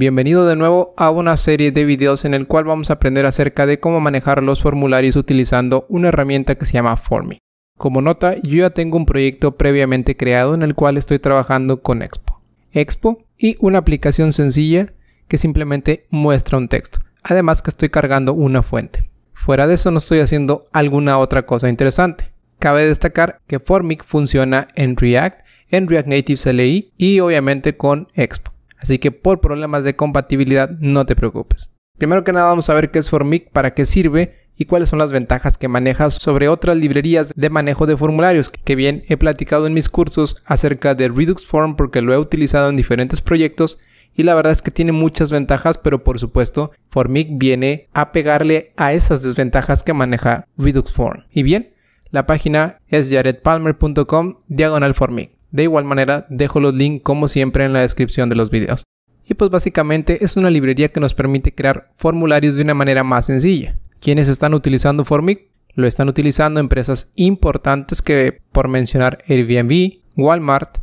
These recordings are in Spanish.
Bienvenido de nuevo a una serie de videos en el cual vamos a aprender acerca de cómo manejar los formularios utilizando una herramienta que se llama Formic. Como nota, yo ya tengo un proyecto previamente creado en el cual estoy trabajando con Expo. Expo y una aplicación sencilla que simplemente muestra un texto. Además que estoy cargando una fuente. Fuera de eso no estoy haciendo alguna otra cosa interesante. Cabe destacar que Formic funciona en React, en React Native CLI y obviamente con Expo. Así que por problemas de compatibilidad no te preocupes. Primero que nada vamos a ver qué es Formic, para qué sirve y cuáles son las ventajas que manejas sobre otras librerías de manejo de formularios, que bien he platicado en mis cursos acerca de Redux Form porque lo he utilizado en diferentes proyectos y la verdad es que tiene muchas ventajas, pero por supuesto Formic viene a pegarle a esas desventajas que maneja Redux Form. Y bien, la página es jaredpalmer.com diagonal Formic. De igual manera, dejo los links como siempre en la descripción de los videos. Y pues básicamente es una librería que nos permite crear formularios de una manera más sencilla. ¿Quiénes están utilizando Formic? Lo están utilizando empresas importantes que, por mencionar Airbnb, Walmart,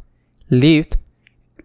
Lyft,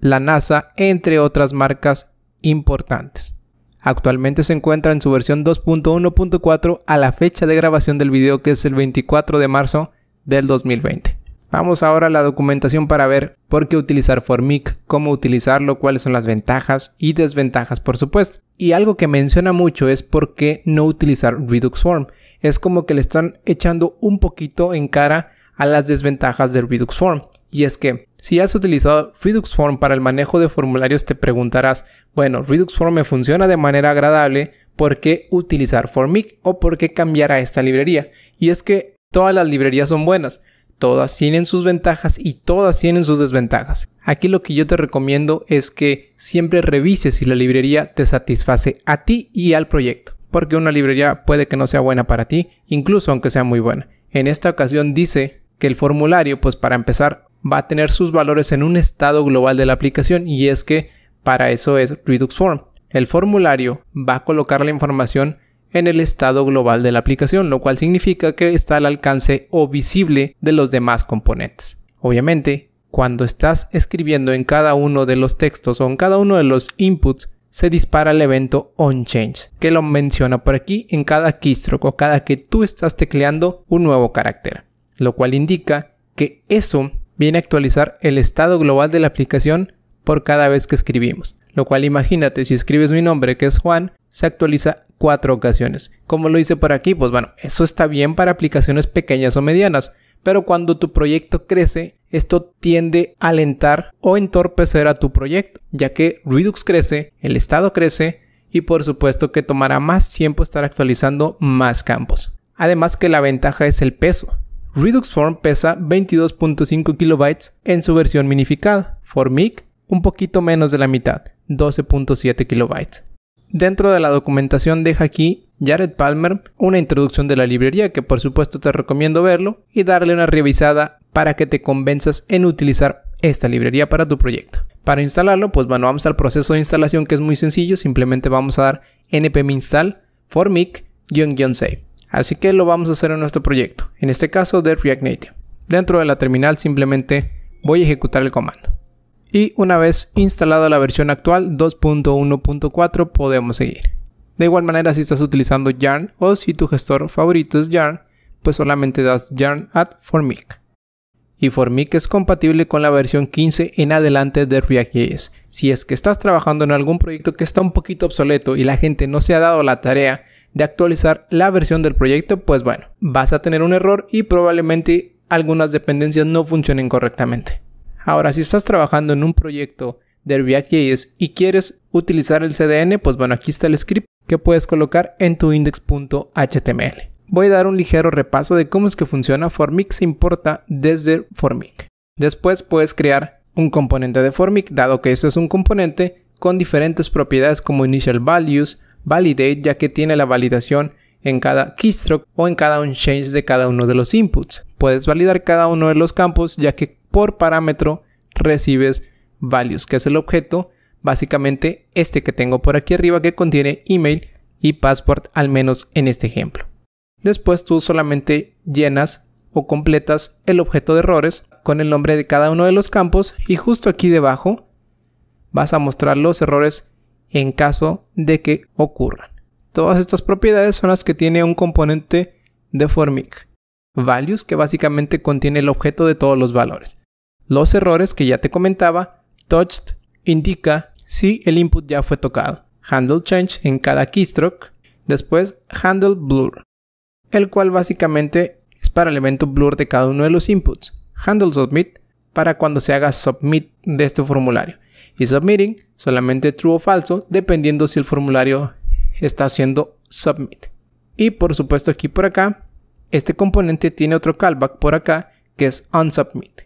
la NASA, entre otras marcas importantes. Actualmente se encuentra en su versión 2.1.4 a la fecha de grabación del video que es el 24 de marzo del 2020. Vamos ahora a la documentación para ver por qué utilizar Formic, cómo utilizarlo, cuáles son las ventajas y desventajas por supuesto. Y algo que menciona mucho es por qué no utilizar Redux Form. Es como que le están echando un poquito en cara a las desventajas de Redux Form. Y es que si has utilizado Redux Form para el manejo de formularios te preguntarás, bueno, Redux Form me funciona de manera agradable, ¿por qué utilizar Formic o por qué cambiar a esta librería? Y es que todas las librerías son buenas Todas tienen sus ventajas y todas tienen sus desventajas. Aquí lo que yo te recomiendo es que siempre revises si la librería te satisface a ti y al proyecto, porque una librería puede que no sea buena para ti, incluso aunque sea muy buena. En esta ocasión dice que el formulario, pues para empezar, va a tener sus valores en un estado global de la aplicación y es que para eso es Redux Form. El formulario va a colocar la información en el estado global de la aplicación, lo cual significa que está al alcance o visible de los demás componentes. Obviamente, cuando estás escribiendo en cada uno de los textos o en cada uno de los inputs, se dispara el evento onChange, que lo menciona por aquí en cada keystroke o cada que tú estás tecleando un nuevo carácter, lo cual indica que eso viene a actualizar el estado global de la aplicación por cada vez que escribimos. Lo cual imagínate, si escribes mi nombre que es Juan, se actualiza cuatro ocasiones. Como lo hice por aquí, pues bueno, eso está bien para aplicaciones pequeñas o medianas, pero cuando tu proyecto crece, esto tiende a alentar o entorpecer a tu proyecto, ya que Redux crece, el estado crece y por supuesto que tomará más tiempo estar actualizando más campos. Además que la ventaja es el peso. Redux Form pesa 22.5 kilobytes en su versión minificada. Formic, un poquito menos de la mitad, 12.7 kilobytes. Dentro de la documentación deja aquí Jared Palmer una introducción de la librería que por supuesto te recomiendo verlo y darle una revisada para que te convenzas en utilizar esta librería para tu proyecto. Para instalarlo, pues bueno, vamos al proceso de instalación que es muy sencillo, simplemente vamos a dar npm install formic-save. Así que lo vamos a hacer en nuestro proyecto, en este caso de React Native. Dentro de la terminal simplemente voy a ejecutar el comando y una vez instalada la versión actual 2.1.4 podemos seguir. De igual manera si estás utilizando Yarn o si tu gestor favorito es Yarn, pues solamente das Yarn at Formic. Y Formic es compatible con la versión 15 en adelante de React.js. Si es que estás trabajando en algún proyecto que está un poquito obsoleto y la gente no se ha dado la tarea de actualizar la versión del proyecto, pues bueno, vas a tener un error y probablemente algunas dependencias no funcionen correctamente. Ahora, si estás trabajando en un proyecto de React.js y quieres utilizar el CDN, pues bueno, aquí está el script que puedes colocar en tu index.html. Voy a dar un ligero repaso de cómo es que funciona Formic se importa desde Formic. Después puedes crear un componente de Formic, dado que esto es un componente con diferentes propiedades como initial values, validate, ya que tiene la validación en cada keystroke o en cada un change de cada uno de los inputs. Puedes validar cada uno de los campos ya que por parámetro recibes values, que es el objeto, básicamente este que tengo por aquí arriba que contiene email y password, al menos en este ejemplo. Después tú solamente llenas o completas el objeto de errores con el nombre de cada uno de los campos y justo aquí debajo vas a mostrar los errores en caso de que ocurran. Todas estas propiedades son las que tiene un componente de Formic, values que básicamente contiene el objeto de todos los valores los errores que ya te comentaba, touched indica si el input ya fue tocado, handle change en cada keystroke, después handle blur, el cual básicamente es para el evento blur de cada uno de los inputs, handle submit para cuando se haga submit de este formulario y submitting solamente true o falso dependiendo si el formulario está haciendo submit. Y por supuesto aquí por acá, este componente tiene otro callback por acá que es unsubmit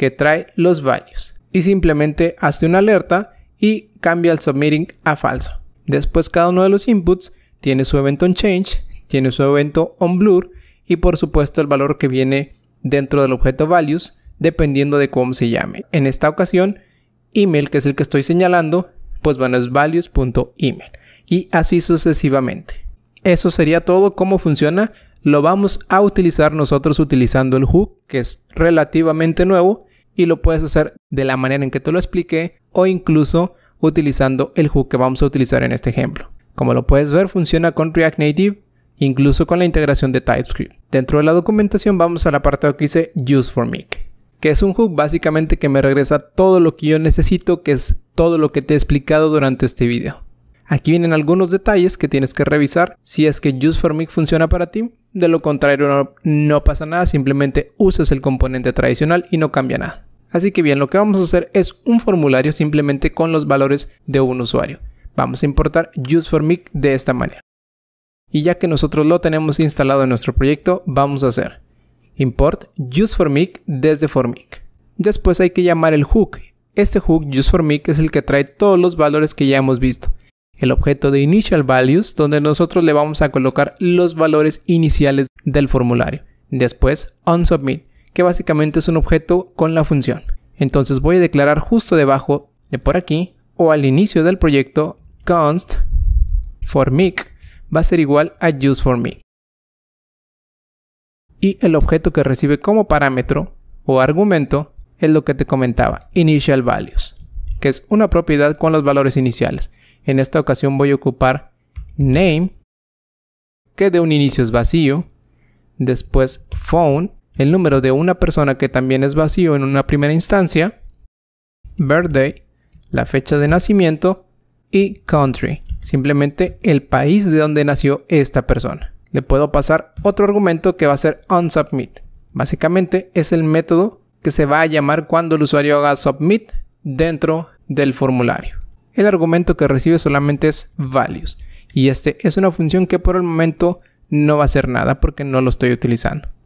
que trae los values y simplemente hace una alerta y cambia el submitting a falso. Después cada uno de los inputs tiene su evento on change, tiene su evento on blur y por supuesto el valor que viene dentro del objeto values dependiendo de cómo se llame. En esta ocasión, email que es el que estoy señalando, pues bueno es values.email y así sucesivamente. Eso sería todo cómo funciona. Lo vamos a utilizar nosotros utilizando el hook que es relativamente nuevo y lo puedes hacer de la manera en que te lo expliqué o incluso utilizando el hook que vamos a utilizar en este ejemplo. Como lo puedes ver, funciona con React Native, incluso con la integración de TypeScript. Dentro de la documentación vamos a la parte que dice Use for que es un hook básicamente que me regresa todo lo que yo necesito, que es todo lo que te he explicado durante este video. Aquí vienen algunos detalles que tienes que revisar si es que Use for funciona para ti. De lo contrario, no pasa nada, simplemente usas el componente tradicional y no cambia nada. Así que bien, lo que vamos a hacer es un formulario simplemente con los valores de un usuario. Vamos a importar useForMic de esta manera. Y ya que nosotros lo tenemos instalado en nuestro proyecto, vamos a hacer import useForMic desde formic. Después hay que llamar el hook. Este hook useForMic es el que trae todos los valores que ya hemos visto. El objeto de initial values, donde nosotros le vamos a colocar los valores iniciales del formulario. Después, onSubmit que básicamente es un objeto con la función. Entonces voy a declarar justo debajo de por aquí o al inicio del proyecto const formic va a ser igual a useForMic. Y el objeto que recibe como parámetro o argumento es lo que te comentaba, initial values, que es una propiedad con los valores iniciales. En esta ocasión voy a ocupar name, que de un inicio es vacío, después phone, el número de una persona que también es vacío en una primera instancia, birthday, la fecha de nacimiento y country, simplemente el país de donde nació esta persona. Le puedo pasar otro argumento que va a ser onSubmit. Básicamente es el método que se va a llamar cuando el usuario haga submit dentro del formulario. El argumento que recibe solamente es values y este es una función que por el momento no va a hacer nada porque no lo estoy utilizando.